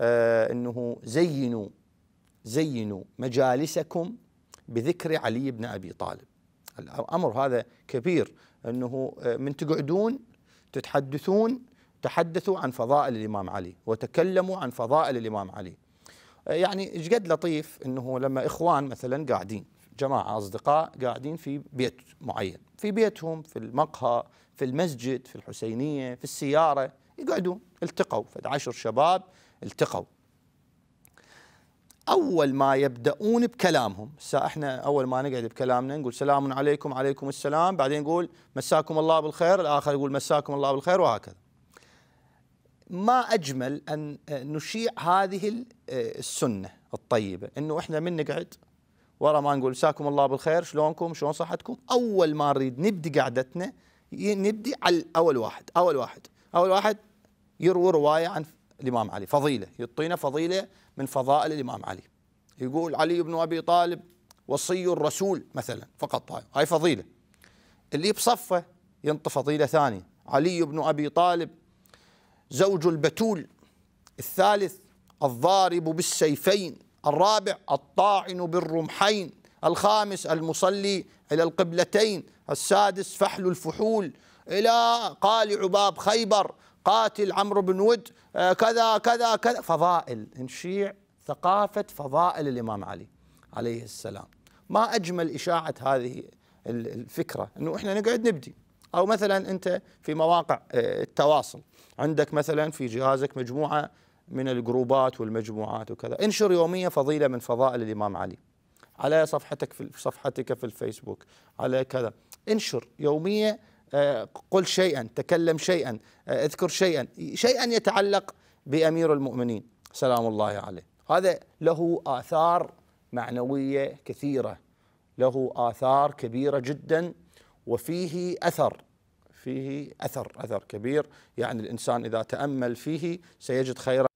آه، انه زينوا زينوا مجالسكم بذكر علي بن ابي طالب الامر هذا كبير انه آه، من تقعدون تتحدثون تحدثوا عن فضائل الامام علي وتكلموا عن فضائل الامام علي آه، يعني ايش قد لطيف انه لما اخوان مثلا قاعدين جماعه اصدقاء قاعدين في بيت معين في بيتهم في المقهى في المسجد في الحسينيه في السياره يقعدون التقوا عشر شباب التقوا اول ما يبداون بكلامهم هسه احنا اول ما نقعد بكلامنا نقول سلام عليكم عليكم السلام بعدين نقول مساكم الله بالخير الاخر يقول مساكم الله بالخير وهكذا ما اجمل ان نشيع هذه آه، السنه الطيبه انه احنا من نقعد ورا ما نقول مساكم الله بالخير شلونكم شلون صحتكم اول ما نريد نبدي قعدتنا نبدي على اول واحد اول واحد اول واحد يروي روايه عن الإمام علي فضيلة يعطينا فضيلة من فضائل الإمام علي يقول علي بن أبي طالب وصي الرسول مثلا فقط هاي هاي فضيلة اللي بصفه ينطي فضيلة ثانية علي بن أبي طالب زوج البتول الثالث الضارب بالسيفين الرابع الطاعن بالرمحين الخامس المصلي إلى القبلتين السادس فحل الفحول إلى قالع باب خيبر قاتل عمرو بن ود آه، كذا كذا كذا فضائل نشيع ثقافة فضائل الإمام علي عليه السلام ما أجمل إشاعة هذه الفكرة أنه إحنا نقعد نبدي أو مثلا أنت في مواقع آه، التواصل عندك مثلا في جهازك مجموعة من الجروبات والمجموعات وكذا انشر يوميا فضيلة من فضائل الإمام علي على صفحتك في صفحتك في الفيسبوك على كذا انشر يومية آه، قل شيئا تكلم شيئا آه، اذكر شيئا شيئا يتعلق بأمير المؤمنين سلام الله عليه هذا له آثار معنوية كثيرة له آثار كبيرة جدا وفيه أثر فيه أثر أثر كبير يعني الإنسان إذا تأمل فيه سيجد خيرا